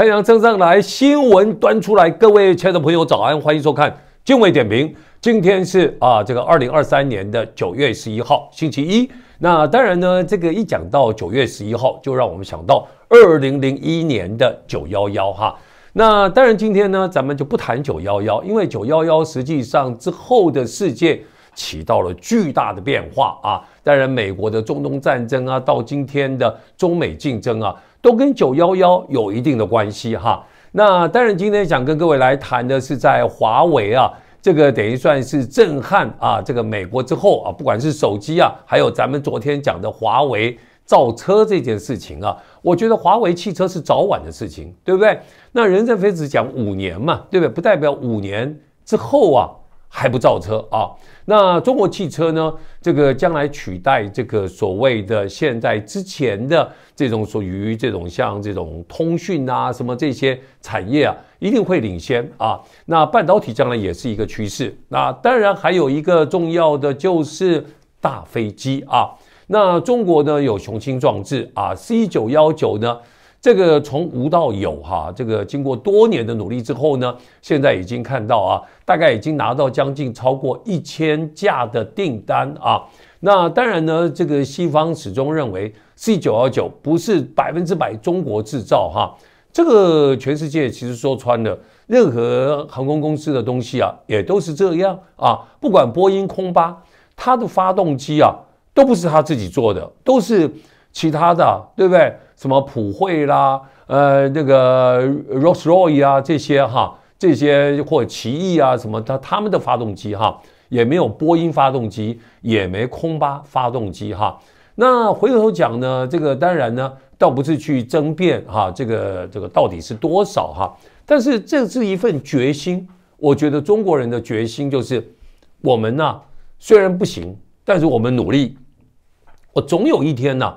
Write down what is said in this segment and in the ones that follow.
太阳升上来，新闻端出来。各位亲爱的朋友早安，欢迎收看敬畏点评。今天是啊，这个二零二三年的九月十一号，星期一。那当然呢，这个一讲到九月十一号，就让我们想到二零零一年的九幺幺哈。那当然，今天呢，咱们就不谈九幺幺，因为九幺幺实际上之后的世界起到了巨大的变化啊。当然，美国的中东战争啊，到今天的中美竞争啊。都跟九幺幺有一定的关系哈。那当然，今天想跟各位来谈的是，在华为啊，这个等于算是震撼啊，这个美国之后啊，不管是手机啊，还有咱们昨天讲的华为造车这件事情啊，我觉得华为汽车是早晚的事情，对不对？那任正非只讲五年嘛，对不对？不代表五年之后啊。还不造车啊？那中国汽车呢？这个将来取代这个所谓的现在之前的这种属于这种像这种通讯啊什么这些产业啊，一定会领先啊。那半导体将来也是一个趋势。那当然还有一个重要的就是大飞机啊。那中国呢有雄心壮志啊，C 九幺九呢？这个从无到有哈，这个经过多年的努力之后呢，现在已经看到啊，大概已经拿到将近超过一千架的订单啊。那当然呢，这个西方始终认为 C 九幺九不是百分之百中国制造哈。这个全世界其实说穿了，任何航空公司的东西啊，也都是这样啊。不管波音、空巴，它的发动机啊，都不是他自己做的，都是。其他的，对不对？什么普惠啦，呃，那个 r o l s r o y 啊，这些哈，这些或奇异啊，什么，他他们的发动机哈，也没有波音发动机，也没空巴发动机哈。那回头讲呢，这个当然呢，倒不是去争辩哈，这个这个到底是多少哈，但是这是一份决心。我觉得中国人的决心就是，我们呢虽然不行，但是我们努力，我总有一天呢。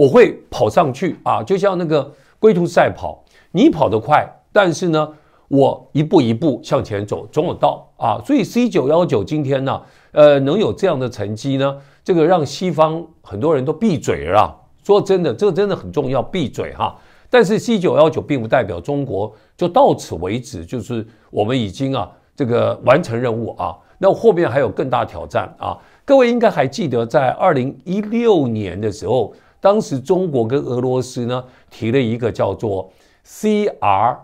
我会跑上去啊，就像那个龟兔赛跑，你跑得快，但是呢，我一步一步向前走，总有到啊。所以 C 九幺九今天呢，呃，能有这样的成绩呢，这个让西方很多人都闭嘴了。说真的，这个真的很重要，闭嘴哈。但是 C 九幺九并不代表中国就到此为止，就是我们已经啊，这个完成任务啊，那后面还有更大挑战啊。各位应该还记得，在二零一六年的时候。当时中国跟俄罗斯呢提了一个叫做 C R，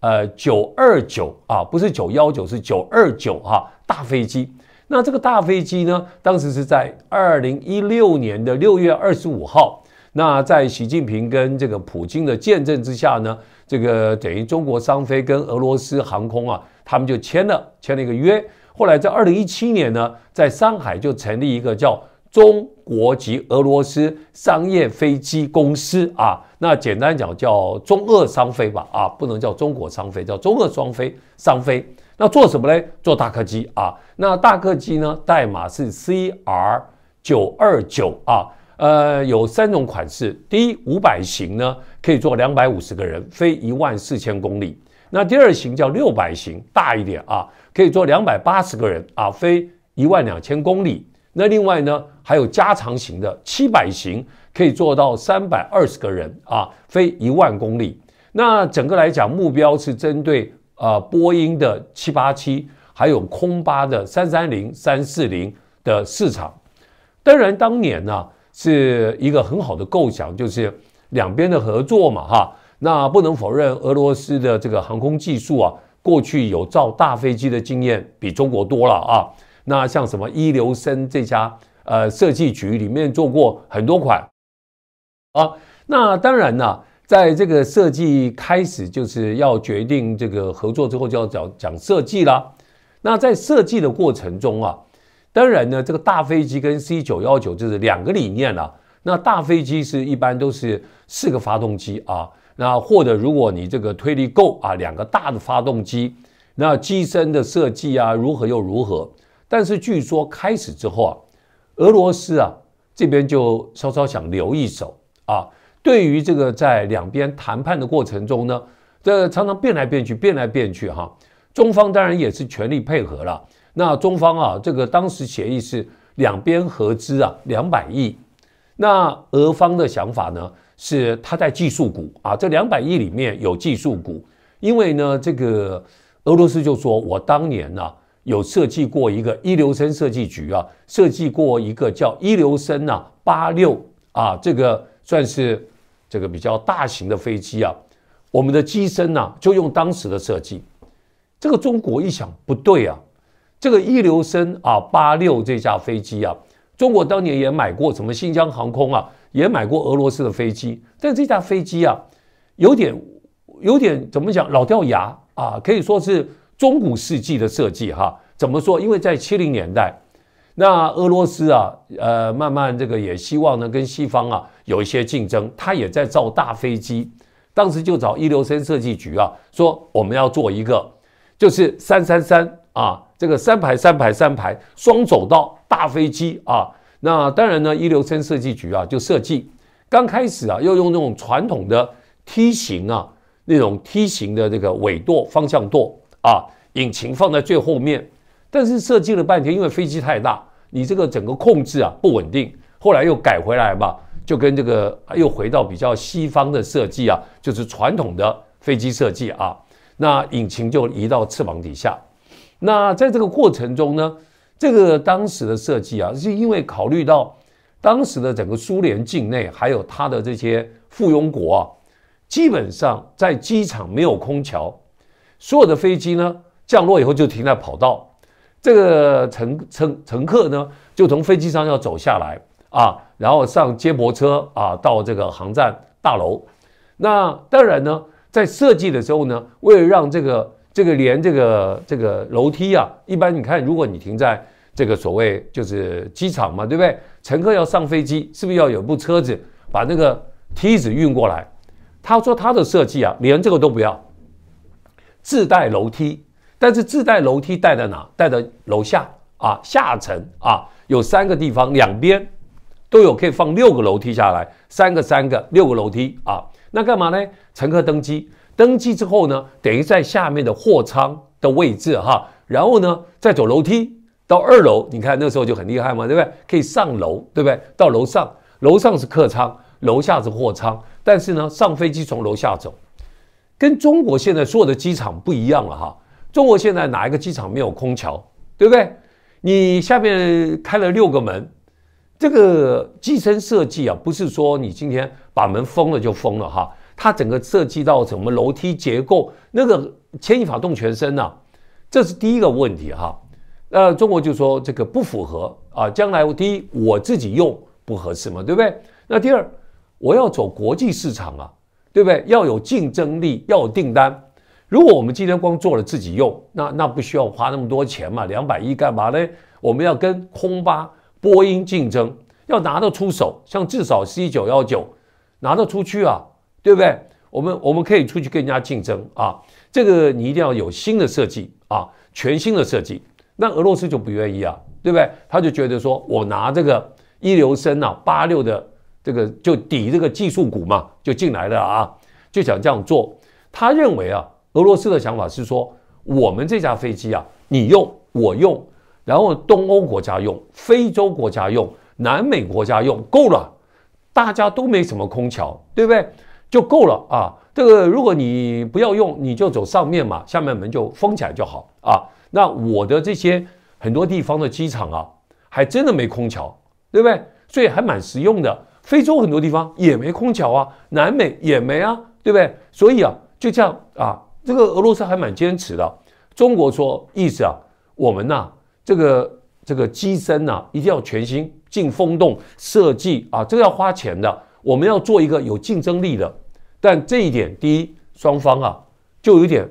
呃九二九啊，不是九幺九是九二九哈大飞机。那这个大飞机呢，当时是在二零一六年的六月二十五号，那在习近平跟这个普京的见证之下呢，这个等于中国商飞跟俄罗斯航空啊，他们就签了签了一个约。后来在二零一七年呢，在上海就成立一个叫。中国及俄罗斯商业飞机公司啊，那简单讲叫中俄商飞吧啊，不能叫中国商飞，叫中俄双飞商飞。那做什么呢？做大客机啊。那大客机呢，代码是 CR 九二九啊。呃，有三种款式。第一五百型呢，可以坐两百五十个人，飞一万四千公里。那第二型叫六百型，大一点啊，可以坐两百八十个人啊，飞一万两千公里。那另外呢，还有加长型的七百型，可以做到三百二十个人啊，飞一万公里。那整个来讲，目标是针对呃波音的七八七，还有空巴的三三零、三四零的市场。当然，当年呢是一个很好的构想，就是两边的合作嘛哈。那不能否认俄罗斯的这个航空技术啊，过去有造大飞机的经验，比中国多了啊。那像什么一流生这家呃设计局里面做过很多款，啊，那当然呢，在这个设计开始就是要决定这个合作之后就要讲讲设计啦。那在设计的过程中啊，当然呢，这个大飞机跟 C 九幺九就是两个理念了。那大飞机是一般都是四个发动机啊，那或者如果你这个推力够啊，两个大的发动机，那机身的设计啊如何又如何。但是据说开始之后啊，俄罗斯啊这边就稍稍想留一手啊，对于这个在两边谈判的过程中呢，这常常变来变去，变来变去哈。中方当然也是全力配合了。那中方啊，这个当时协议是两边合资啊两百亿，那俄方的想法呢是他在技术股啊，这两百亿里面有技术股，因为呢这个俄罗斯就说，我当年呢。有设计过一个一流生设计局啊，设计过一个叫一流生呐八六啊，这个算是这个比较大型的飞机啊。我们的机身呢，就用当时的设计。这个中国一想不对啊，这个一流生啊八六这架飞机啊，中国当年也买过什么新疆航空啊，也买过俄罗斯的飞机，但这架飞机啊，有点有点怎么讲老掉牙啊，可以说是。中古世纪的设计，哈，怎么说？因为在七零年代，那俄罗斯啊，呃，慢慢这个也希望呢跟西方啊有一些竞争，他也在造大飞机。当时就找一流三设计局啊，说我们要做一个，就是三三三啊，这个三排三排三排双走道大飞机啊。那当然呢，一流三设计局啊就设计，刚开始啊要用那种传统的梯形啊，那种梯形的这个尾舵方向舵。啊，引擎放在最后面，但是设计了半天，因为飞机太大，你这个整个控制啊不稳定，后来又改回来吧，就跟这个又回到比较西方的设计啊，就是传统的飞机设计啊，那引擎就移到翅膀底下。那在这个过程中呢，这个当时的设计啊，是因为考虑到当时的整个苏联境内还有它的这些附庸国啊，基本上在机场没有空桥。所有的飞机呢降落以后就停在跑道，这个乘乘乘客呢就从飞机上要走下来啊，然后上接驳车啊到这个航站大楼。那当然呢，在设计的时候呢，为了让这个这个连这个这个楼梯啊，一般你看，如果你停在这个所谓就是机场嘛，对不对？乘客要上飞机，是不是要有部车子把那个梯子运过来？他说他的设计啊，连这个都不要。自带楼梯，但是自带楼梯带在哪？带到楼下啊，下层啊，有三个地方，两边都有可以放六个楼梯下来，三个三个六个楼梯啊。那干嘛呢？乘客登机，登机之后呢，等于在下面的货舱的位置哈，然后呢再走楼梯到二楼。你看那时候就很厉害嘛，对不对？可以上楼，对不对？到楼上，楼上是客舱，楼下是货舱，但是呢，上飞机从楼下走。跟中国现在做的机场不一样了哈，中国现在哪一个机场没有空调，对不对？你下面开了六个门，这个机身设计啊，不是说你今天把门封了就封了哈，它整个设计到什么楼梯结构，那个牵一发动全身呢，这是第一个问题哈。那中国就说这个不符合啊，将来第一我自己用不合适嘛，对不对？那第二我要走国际市场啊。对不对？要有竞争力，要有订单。如果我们今天光做了自己用，那那不需要花那么多钱嘛？两百亿干嘛呢？我们要跟空巴、波音竞争，要拿得出手。像至少 C 九幺九，拿得出去啊，对不对？我们我们可以出去跟人家竞争啊。这个你一定要有新的设计啊，全新的设计。那俄罗斯就不愿意啊，对不对？他就觉得说我拿这个一流升啊，八六的。这个就抵这个技术股嘛，就进来了啊，就想这样做。他认为啊，俄罗斯的想法是说，我们这架飞机啊，你用我用，然后东欧国家用，非洲国家用，南美国家用，够了，大家都没什么空桥，对不对？就够了啊。这个如果你不要用，你就走上面嘛，下面门就封起来就好啊。那我的这些很多地方的机场啊，还真的没空桥，对不对？所以还蛮实用的。非洲很多地方也没空调啊，南美也没啊，对不对？所以啊，就这样啊，这个俄罗斯还蛮坚持的。中国说意思啊，我们呐，这个这个机身呐，一定要全新进风洞设计啊，这个要花钱的，我们要做一个有竞争力的。但这一点，第一，双方啊就有点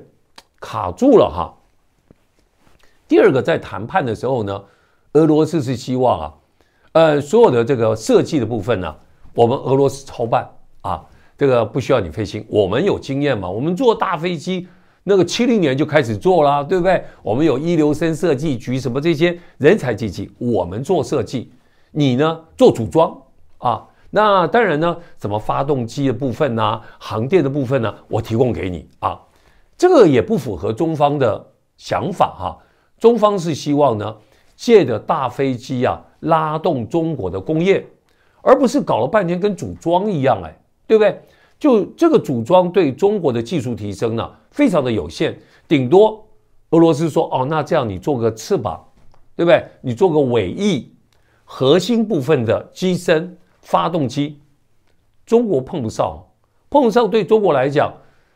卡住了哈。第二个，在谈判的时候呢，俄罗斯是希望啊。呃，所有的这个设计的部分呢，我们俄罗斯操办啊，这个不需要你费心，我们有经验嘛，我们做大飞机，那个七零年就开始做了，对不对？我们有一流生设计局，什么这些人才济济，我们做设计，你呢做组装啊。那当然呢，什么发动机的部分呢，航电的部分呢，我提供给你啊。这个也不符合中方的想法哈，中方是希望呢，借着大飞机啊。拉动中国的工业，而不是搞了半天跟组装一样，哎，对不对？就这个组装对中国的技术提升呢，非常的有限。顶多俄罗斯说哦，那这样你做个翅膀，对不对？你做个尾翼，核心部分的机身、发动机，中国碰不上，碰不上。对中国来讲，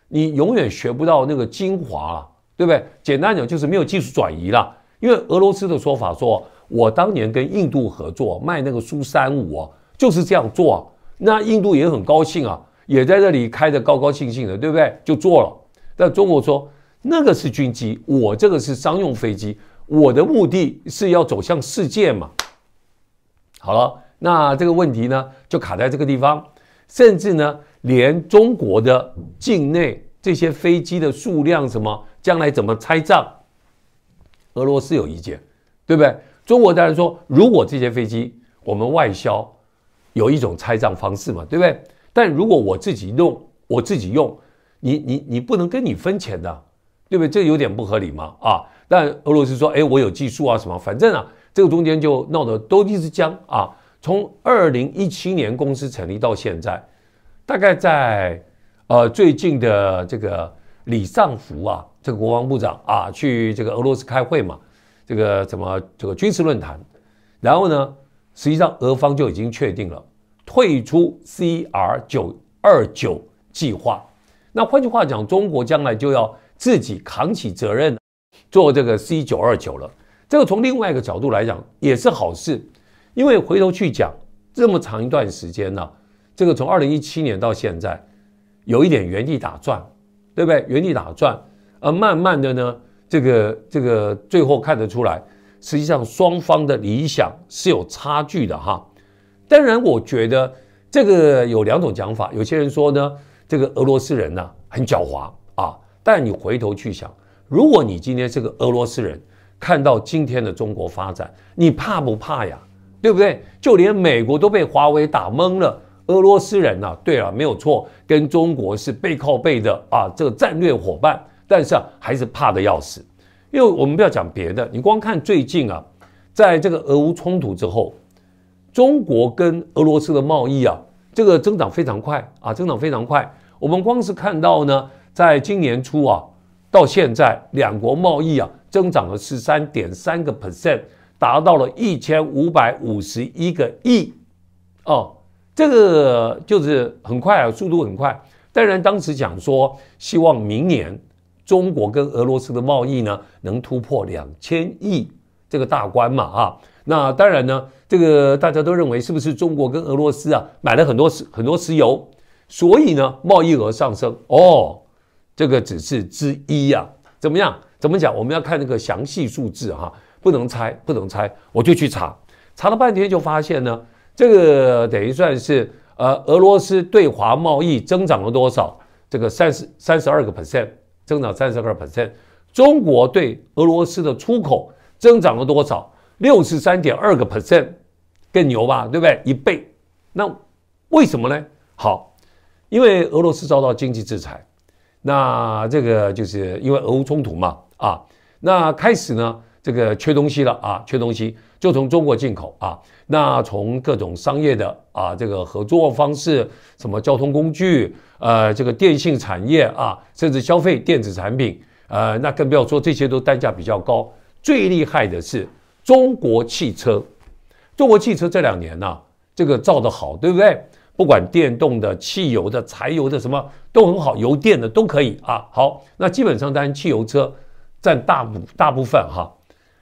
你永远学不到那个精华了，对不对？简单讲就是没有技术转移了，因为俄罗斯的说法说。我当年跟印度合作卖那个苏三五哦，就是这样做啊。那印度也很高兴啊，也在这里开的高高兴兴的，对不对？就做了。但中国说那个是军机，我这个是商用飞机，我的目的是要走向世界嘛。好了，那这个问题呢就卡在这个地方，甚至呢连中国的境内这些飞机的数量什么，将来怎么拆账，俄罗斯有意见，对不对？中国当然说，如果这些飞机我们外销，有一种拆账方式嘛，对不对？但如果我自己弄，我自己用，你你你不能跟你分钱的，对不对？这有点不合理嘛，啊？但俄罗斯说，哎，我有技术啊，什么？反正啊，这个中间就闹得都一直僵啊。从二零一七年公司成立到现在，大概在呃最近的这个李尚福啊，这个国防部长啊，去这个俄罗斯开会嘛。这个怎么这个军事论坛？然后呢，实际上俄方就已经确定了退出 C R 九二九计划。那换句话讲，中国将来就要自己扛起责任，做这个 C 九二九了。这个从另外一个角度来讲也是好事，因为回头去讲这么长一段时间呢，这个从二零一七年到现在，有一点原地打转，对不对？原地打转，而慢慢的呢。这个这个最后看得出来，实际上双方的理想是有差距的哈。当然，我觉得这个有两种讲法，有些人说呢，这个俄罗斯人呢很狡猾啊。但你回头去想，如果你今天是个俄罗斯人，看到今天的中国发展，你怕不怕呀？对不对？就连美国都被华为打懵了，俄罗斯人呢？对啊，没有错，跟中国是背靠背的啊，这个战略伙伴。但是啊，还是怕的要死，因为我们不要讲别的，你光看最近啊，在这个俄乌冲突之后，中国跟俄罗斯的贸易啊，这个增长非常快啊，增长非常快。我们光是看到呢，在今年初啊，到现在两国贸易啊，增长了十三点三个 percent，达到了一千五百五十一个亿，哦，这个就是很快啊，速度很快。当然，当时讲说希望明年。中国跟俄罗斯的贸易呢，能突破两千亿这个大关嘛？啊，那当然呢，这个大家都认为是不是中国跟俄罗斯啊买了很多石很多石油，所以呢贸易额上升哦，这个只是之一呀。怎么样？怎么讲？我们要看那个详细数字哈，不能猜，不能猜，我就去查，查了半天就发现呢，这个等于算是呃俄罗斯对华贸易增长了多少？这个三十三十二个 percent。增长三十个 percent，中国对俄罗斯的出口增长了多少？六十三点二个 percent，更牛吧，对不对？一倍，那为什么呢？好，因为俄罗斯遭到经济制裁，那这个就是因为俄乌冲突嘛，啊，那开始呢？这个缺东西了啊，缺东西就从中国进口啊。那从各种商业的啊，这个合作方式，什么交通工具，呃，这个电信产业啊，甚至消费电子产品，呃，那更不要说这些都单价比较高。最厉害的是中国汽车，中国汽车这两年呢，这个造的好，对不对？不管电动的、汽油的、柴油的什么，都很好，油电的都可以啊。好，那基本上当然汽油车占大部大部分哈。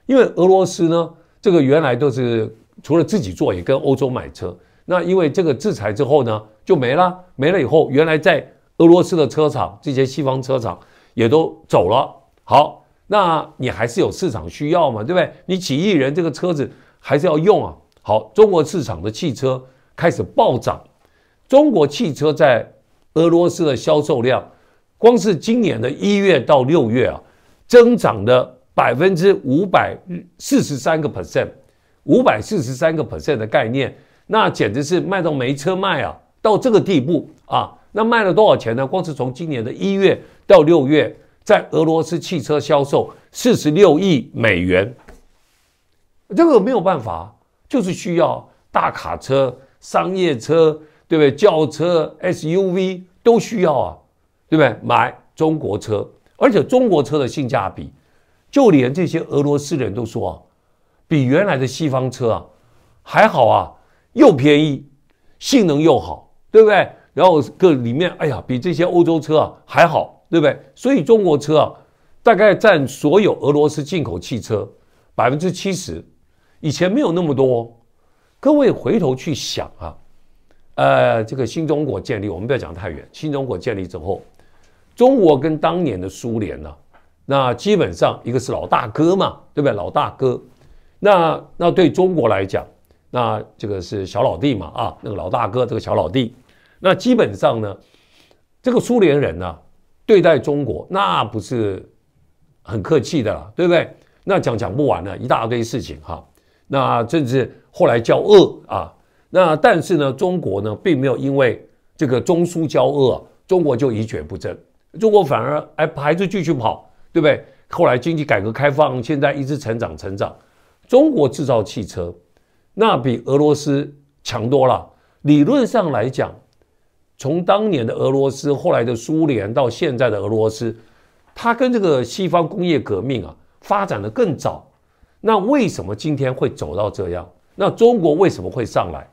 因为俄罗斯呢，这个原来都是除了自己做，也跟欧洲买车。那因为这个制裁之后呢，就没了。没了以后，原来在俄罗斯的车厂，这些西方车厂也都走了。好，那你还是有市场需要嘛，对不对？你几亿人这个车子还是要用啊。好，中国市场的汽车开始暴涨，中国汽车在俄罗斯的销售量，光是今年的一月到六月啊，增长的。百分之五百四十三个 percent，五百四十三个 percent 的概念，那简直是卖到没车卖啊！到这个地步啊，那卖了多少钱呢？光是从今年的一月到六月，在俄罗斯汽车销售四十六亿美元，这个没有办法，就是需要大卡车、商业车，对不对？轿车、SUV 都需要啊，对不对？买中国车，而且中国车的性价比。就连这些俄罗斯人都说，啊，比原来的西方车啊还好啊，又便宜，性能又好，对不对？然后个里面，哎呀，比这些欧洲车啊还好，对不对？所以中国车啊，大概占所有俄罗斯进口汽车百分之七十。以前没有那么多。各位回头去想啊，呃，这个新中国建立，我们不要讲太远。新中国建立之后，中国跟当年的苏联呢？那基本上一个是老大哥嘛，对不对？老大哥，那那对中国来讲，那这个是小老弟嘛，啊，那个老大哥，这个小老弟，那基本上呢，这个苏联人呢，对待中国那不是很客气的了，对不对？那讲讲不完呢，一大堆事情哈。那甚至后来交恶啊，那但是呢，中国呢，并没有因为这个中苏交恶，中国就一蹶不振，中国反而还还是继续跑。对不对？后来经济改革开放，现在一直成长成长。中国制造汽车，那比俄罗斯强多了。理论上来讲，从当年的俄罗斯，后来的苏联到现在的俄罗斯，它跟这个西方工业革命啊发展的更早。那为什么今天会走到这样？那中国为什么会上来？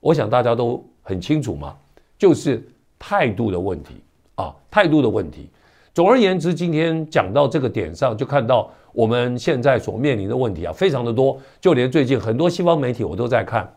我想大家都很清楚嘛，就是态度的问题啊，态度的问题。总而言之，今天讲到这个点上，就看到我们现在所面临的问题啊，非常的多。就连最近很多西方媒体，我都在看，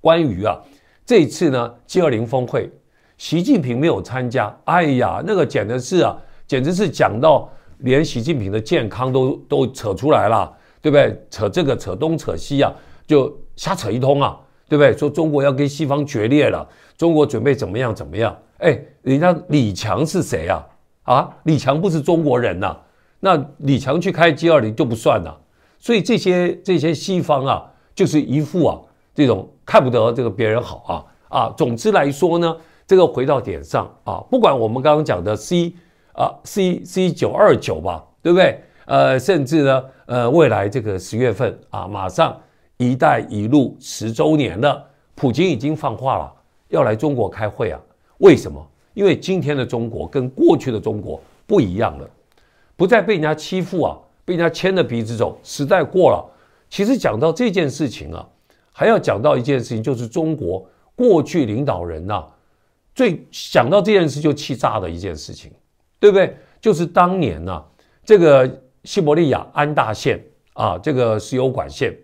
关于啊，这次呢 G 二零峰会，习近平没有参加。哎呀，那个简直是啊，简直是讲到连习近平的健康都都扯出来了，对不对？扯这个扯东扯西啊，就瞎扯一通啊，对不对？说中国要跟西方决裂了，中国准备怎么样怎么样？哎，人家李强是谁啊？啊，李强不是中国人呐，那李强去开 G 二零就不算了。所以这些这些西方啊，就是一副啊这种看不得这个别人好啊啊。总之来说呢，这个回到点上啊，不管我们刚刚讲的 C 啊 C C 九二九吧，对不对？呃，甚至呢呃，未来这个十月份啊，马上一带一路十周年了，普京已经放话了，要来中国开会啊？为什么？因为今天的中国跟过去的中国不一样了，不再被人家欺负啊，被人家牵着鼻子走。时代过了。其实讲到这件事情啊，还要讲到一件事情，就是中国过去领导人呐，最想到这件事就气炸的一件事情，对不对？就是当年啊，这个西伯利亚安大线啊，这个石油管线，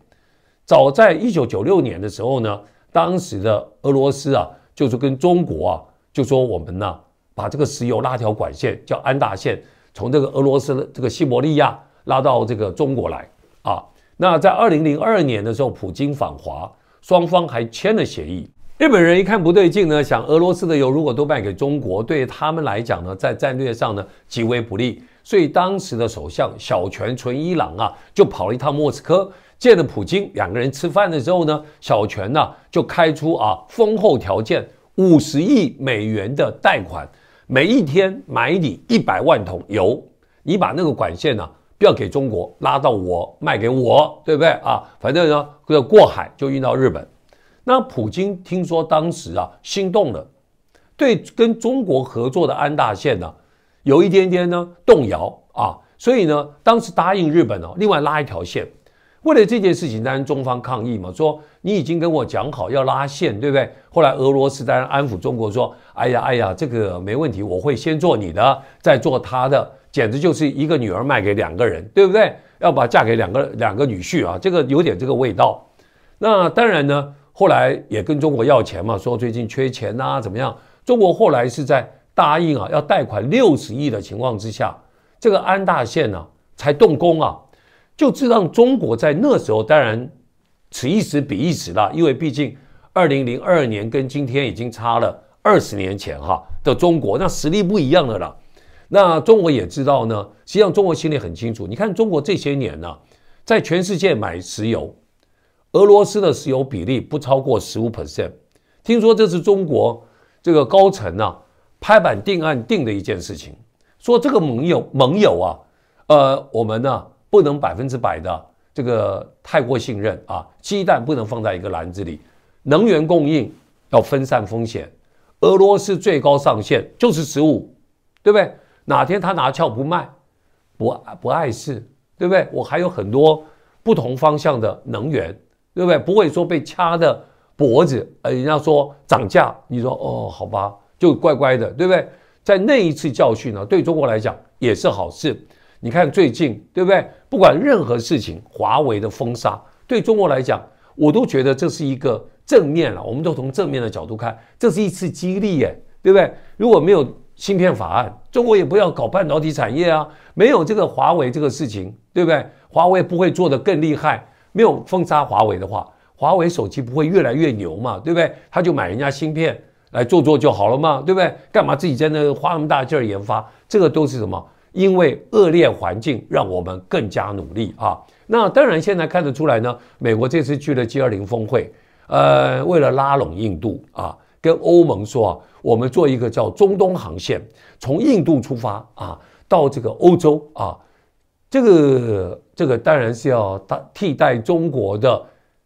早在一九九六年的时候呢，当时的俄罗斯啊，就是跟中国啊。就说我们呢，把这个石油拉条管线叫安大线，从这个俄罗斯的这个西伯利亚拉到这个中国来啊。那在二零零二年的时候，普京访华，双方还签了协议。日本人一看不对劲呢，想俄罗斯的油如果都卖给中国，对他们来讲呢，在战略上呢极为不利。所以当时的首相小泉纯一郎啊，就跑了一趟莫斯科，见了普京，两个人吃饭的时候呢，小泉呢就开出啊丰厚条件。五十亿美元的贷款，每一天买你一百万桶油，你把那个管线呢不要给中国，拉到我卖给我，对不对啊？反正呢过过海就运到日本。那普京听说当时啊心动了，对跟中国合作的安大线呢有一点点呢动摇啊，所以呢当时答应日本呢另外拉一条线。为了这件事情，当然中方抗议嘛，说你已经跟我讲好要拉线，对不对？后来俄罗斯当然安抚中国，说哎呀哎呀，这个没问题，我会先做你的，再做他的，简直就是一个女儿卖给两个人，对不对？要把嫁给两个两个女婿啊，这个有点这个味道。那当然呢，后来也跟中国要钱嘛，说最近缺钱呐，怎么样？中国后来是在答应啊要贷款六十亿的情况之下，这个安大线呢才动工啊。就知道中国在那时候，当然此一时彼一时了，因为毕竟二零零二年跟今天已经差了二十年前哈的中国，那实力不一样了啦。那中国也知道呢，实际上中国心里很清楚。你看，中国这些年呢，在全世界买石油，俄罗斯的石油比例不超过十五 percent。听说这是中国这个高层呢拍板定案定的一件事情，说这个盟友盟友啊，呃，我们呢。不能百分之百的这个太过信任啊！鸡蛋不能放在一个篮子里，能源供应要分散风险。俄罗斯最高上限就是十五，对不对？哪天他拿俏不卖，不不碍事，对不对？我还有很多不同方向的能源，对不对？不会说被掐的脖子。呃，人家说涨价，你说哦好吧，就乖乖的，对不对？在那一次教训呢，对中国来讲也是好事。你看最近对不对？不管任何事情，华为的封杀对中国来讲，我都觉得这是一个正面了。我们都从正面的角度看，这是一次激励，哎，对不对？如果没有芯片法案，中国也不要搞半导体产业啊。没有这个华为这个事情，对不对？华为不会做得更厉害。没有封杀华为的话，华为手机不会越来越牛嘛，对不对？他就买人家芯片来做做就好了嘛，对不对？干嘛自己在那花那么大劲儿研发？这个都是什么？因为恶劣环境让我们更加努力啊！那当然，现在看得出来呢。美国这次去了 G20 峰会，呃，为了拉拢印度啊，跟欧盟说啊，我们做一个叫中东航线，从印度出发啊，到这个欧洲啊，这个这个当然是要替替代中国的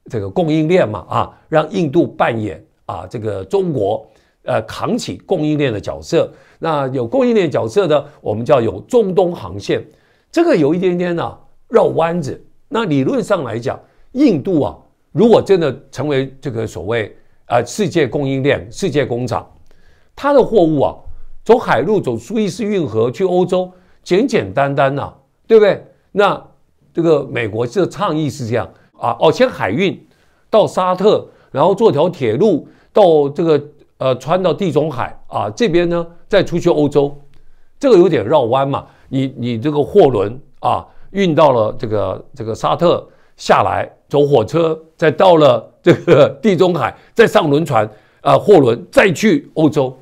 这个供应链嘛啊，让印度扮演啊这个中国。呃，扛起供应链的角色。那有供应链角色的，我们叫有中东航线。这个有一点点呢绕弯子。那理论上来讲，印度啊，如果真的成为这个所谓呃世界供应链、世界工厂，它的货物啊，走海路走苏伊士运河去欧洲，简简单单呐，对不对？那这个美国这倡议是这样啊，哦，先海运到沙特，然后做条铁路到这个。呃，穿到地中海啊，这边呢再出去欧洲，这个有点绕弯嘛。你你这个货轮啊，运到了这个这个沙特下来，走火车，再到了这个地中海，再上轮船啊，货轮再去欧洲，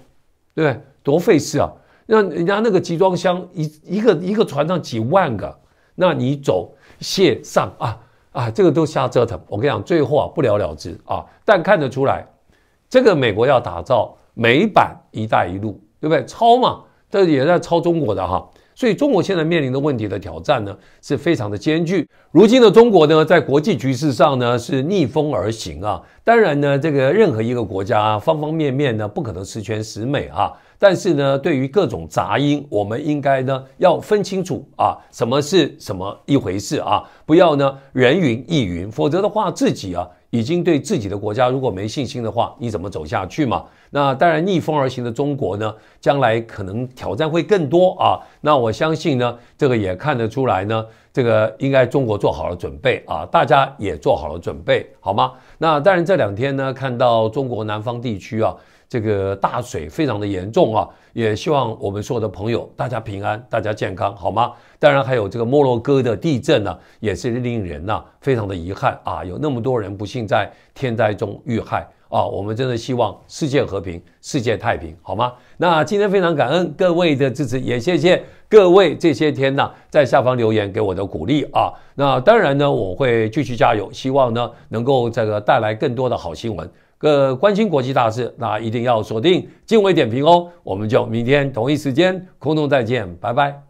对不对？多费事啊！让人家那个集装箱一一个一个船上几万个，那你走卸上啊啊，这个都瞎折腾。我跟你讲，最后啊不了了之啊，但看得出来。这个美国要打造美版“一带一路”，对不对？抄嘛，这也在抄中国的哈。所以中国现在面临的问题的挑战呢，是非常的艰巨。如今的中国呢，在国际局势上呢，是逆风而行啊。当然呢，这个任何一个国家方方面面呢，不可能十全十美啊。但是呢，对于各种杂音，我们应该呢要分清楚啊，什么是什么一回事啊，不要呢人云亦云，否则的话自己啊。已经对自己的国家如果没信心的话，你怎么走下去嘛？那当然，逆风而行的中国呢，将来可能挑战会更多啊。那我相信呢，这个也看得出来呢，这个应该中国做好了准备啊，大家也做好了准备，好吗？那当然，这两天呢，看到中国南方地区啊，这个大水非常的严重啊，也希望我们所有的朋友，大家平安，大家健康，好吗？当然，还有这个摩洛哥的地震呢，也是令人呐非常的遗憾啊，有那么多人不幸在天灾中遇害。啊，我们真的希望世界和平，世界太平，好吗？那今天非常感恩各位的支持，也谢谢各位这些天呢在下方留言给我的鼓励啊。那当然呢，我会继续加油，希望呢能够这个带来更多的好新闻，各关心国际大事，那一定要锁定敬畏点评哦。我们就明天同一时间空中再见，拜拜。